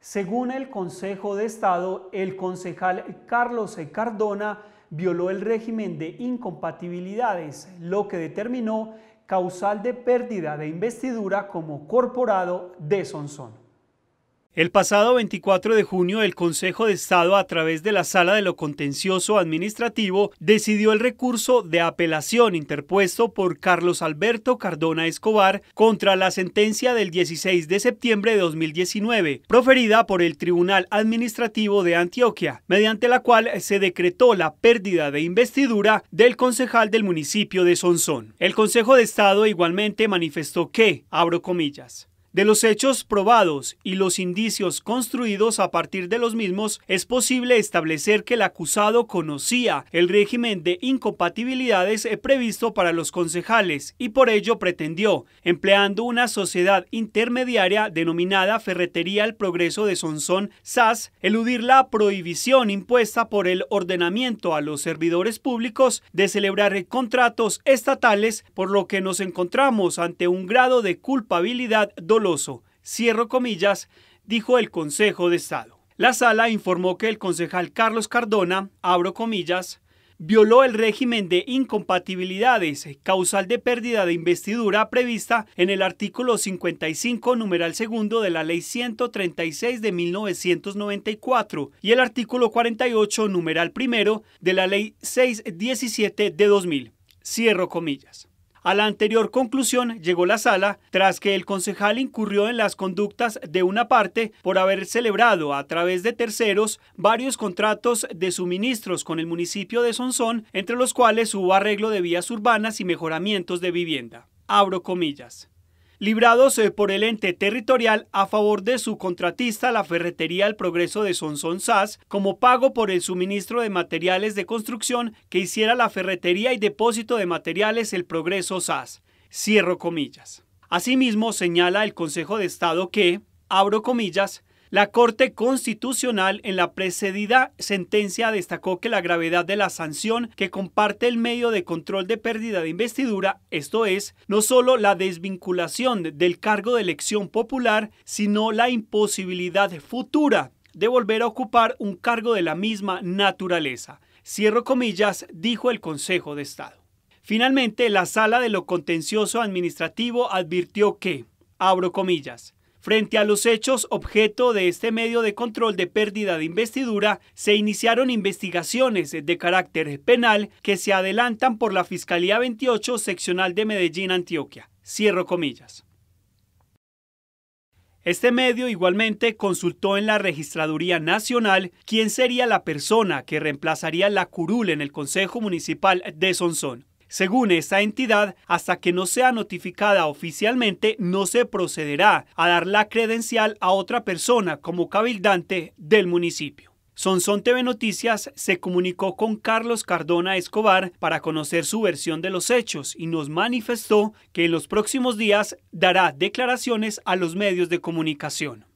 Según el Consejo de Estado, el concejal Carlos e. Cardona violó el régimen de incompatibilidades, lo que determinó causal de pérdida de investidura como corporado de Sonsón. El pasado 24 de junio, el Consejo de Estado, a través de la Sala de lo Contencioso Administrativo, decidió el recurso de apelación interpuesto por Carlos Alberto Cardona Escobar contra la sentencia del 16 de septiembre de 2019, proferida por el Tribunal Administrativo de Antioquia, mediante la cual se decretó la pérdida de investidura del concejal del municipio de Sonsón. El Consejo de Estado igualmente manifestó que, abro comillas, de los hechos probados y los indicios construidos a partir de los mismos, es posible establecer que el acusado conocía el régimen de incompatibilidades eh, previsto para los concejales y por ello pretendió, empleando una sociedad intermediaria denominada Ferretería El Progreso de Sonsón SAS, eludir la prohibición impuesta por el ordenamiento a los servidores públicos de celebrar contratos estatales, por lo que nos encontramos ante un grado de culpabilidad dolorosa cierro comillas, dijo el Consejo de Estado. La sala informó que el concejal Carlos Cardona, abro comillas, violó el régimen de incompatibilidades, causal de pérdida de investidura prevista en el artículo 55, numeral segundo de la Ley 136 de 1994 y el artículo 48, numeral primero de la Ley 617 de 2000. Cierro comillas. A la anterior conclusión llegó la sala tras que el concejal incurrió en las conductas de una parte por haber celebrado a través de terceros varios contratos de suministros con el municipio de Sonsón, entre los cuales hubo arreglo de vías urbanas y mejoramientos de vivienda. Abro comillas librados eh, por el ente territorial a favor de su contratista la Ferretería El Progreso de Sonsón SAS como pago por el suministro de materiales de construcción que hiciera la Ferretería y Depósito de Materiales El Progreso SAS. Cierro comillas. Asimismo, señala el Consejo de Estado que, abro comillas, la Corte Constitucional en la precedida sentencia destacó que la gravedad de la sanción que comparte el medio de control de pérdida de investidura, esto es, no solo la desvinculación del cargo de elección popular, sino la imposibilidad futura de volver a ocupar un cargo de la misma naturaleza. Cierro comillas, dijo el Consejo de Estado. Finalmente, la Sala de lo Contencioso Administrativo advirtió que, abro comillas, Frente a los hechos objeto de este medio de control de pérdida de investidura, se iniciaron investigaciones de carácter penal que se adelantan por la Fiscalía 28 Seccional de Medellín, Antioquia. Cierro comillas. Este medio igualmente consultó en la Registraduría Nacional quién sería la persona que reemplazaría la curul en el Consejo Municipal de Sonsón. Según esa entidad, hasta que no sea notificada oficialmente, no se procederá a dar la credencial a otra persona como cabildante del municipio. Sonson TV Noticias se comunicó con Carlos Cardona Escobar para conocer su versión de los hechos y nos manifestó que en los próximos días dará declaraciones a los medios de comunicación.